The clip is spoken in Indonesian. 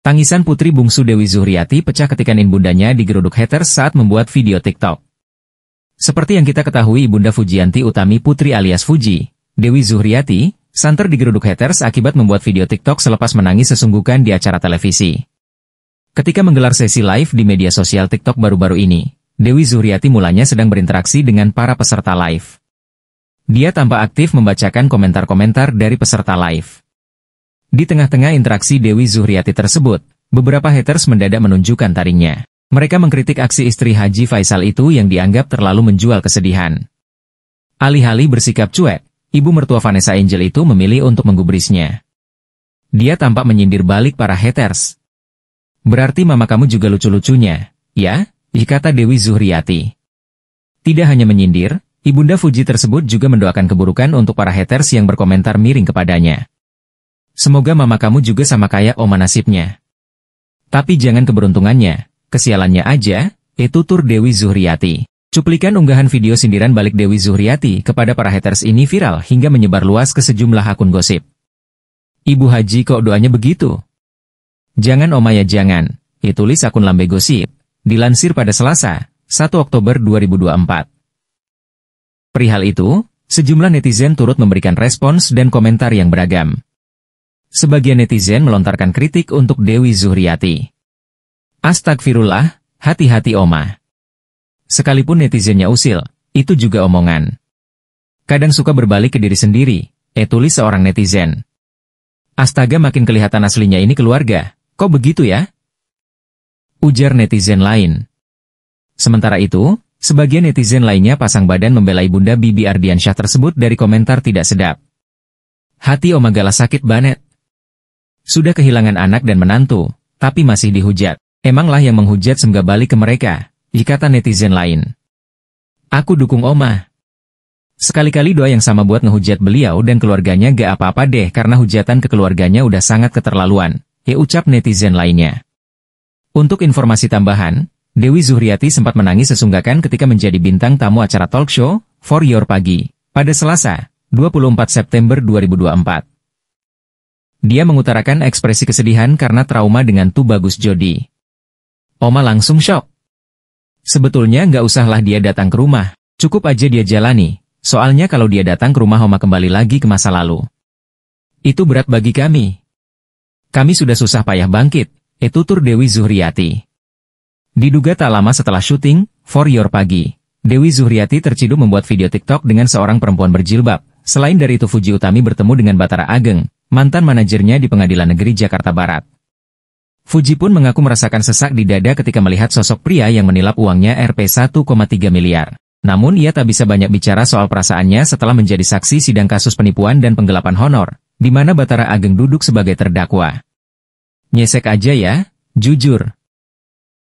Tangisan putri bungsu Dewi Zuhriati pecah ketika ibundanya digeruduk haters saat membuat video TikTok. Seperti yang kita ketahui Bunda Fujianti Utami Putri alias Fuji, Dewi Zuhriati, santer digeruduk haters akibat membuat video TikTok selepas menangis sesungguhkan di acara televisi. Ketika menggelar sesi live di media sosial TikTok baru-baru ini, Dewi Zuhriati mulanya sedang berinteraksi dengan para peserta live. Dia tampak aktif membacakan komentar-komentar dari peserta live. Di tengah-tengah interaksi Dewi Zuhriati tersebut, beberapa haters mendadak menunjukkan taringnya. Mereka mengkritik aksi istri Haji Faisal itu yang dianggap terlalu menjual kesedihan. Alih-alih bersikap cuek, ibu mertua Vanessa Angel itu memilih untuk menggubrisnya. Dia tampak menyindir balik para haters. Berarti mama kamu juga lucu-lucunya, ya? Kata Dewi Zuhriati. Tidak hanya menyindir, Ibunda Fuji tersebut juga mendoakan keburukan untuk para haters yang berkomentar miring kepadanya. Semoga mama kamu juga sama kayak oma nasibnya. Tapi jangan keberuntungannya, kesialannya aja, itu tur Dewi Zuhriati. Cuplikan unggahan video sindiran balik Dewi Zuhriati kepada para haters ini viral hingga menyebar luas ke sejumlah akun gosip. Ibu Haji kok doanya begitu? Jangan oma ya jangan, ditulis akun lambe gosip, dilansir pada Selasa, 1 Oktober 2024. Perihal itu, sejumlah netizen turut memberikan respons dan komentar yang beragam. Sebagian netizen melontarkan kritik untuk Dewi Zuhriati. Astagfirullah, hati-hati Oma. Sekalipun netizennya usil, itu juga omongan. Kadang suka berbalik ke diri sendiri, eh tulis seorang netizen. Astaga makin kelihatan aslinya ini keluarga, kok begitu ya? Ujar netizen lain. Sementara itu, sebagian netizen lainnya pasang badan membelai Bunda Bibi Ardiansyah tersebut dari komentar tidak sedap. Hati Oma Gala sakit banget. Sudah kehilangan anak dan menantu, tapi masih dihujat. Emanglah yang menghujat semoga balik ke mereka, kata netizen lain. Aku dukung Oma. Sekali-kali doa yang sama buat ngehujat beliau dan keluarganya gak apa-apa deh karena hujatan ke keluarganya udah sangat keterlaluan, ya ucap netizen lainnya. Untuk informasi tambahan, Dewi Zuhriati sempat menangis sesunggakan ketika menjadi bintang tamu acara talk show, For Your Pagi, pada Selasa, 24 September 2024. Dia mengutarakan ekspresi kesedihan karena trauma dengan Tu Bagus Jody. Oma langsung shock. Sebetulnya nggak usahlah dia datang ke rumah, cukup aja dia jalani, soalnya kalau dia datang ke rumah Oma kembali lagi ke masa lalu. Itu berat bagi kami. Kami sudah susah payah bangkit, itu Tur Dewi Zuhriati. Diduga tak lama setelah syuting, For Your Pagi, Dewi Zuhriati terciduk membuat video TikTok dengan seorang perempuan berjilbab. Selain dari itu Fuji Utami bertemu dengan Batara Ageng, mantan manajernya di Pengadilan Negeri Jakarta Barat. Fuji pun mengaku merasakan sesak di dada ketika melihat sosok pria yang menilap uangnya Rp 1,3 miliar. Namun ia tak bisa banyak bicara soal perasaannya setelah menjadi saksi sidang kasus penipuan dan penggelapan honor, di mana Batara Ageng duduk sebagai terdakwa. Nyesek aja ya, jujur,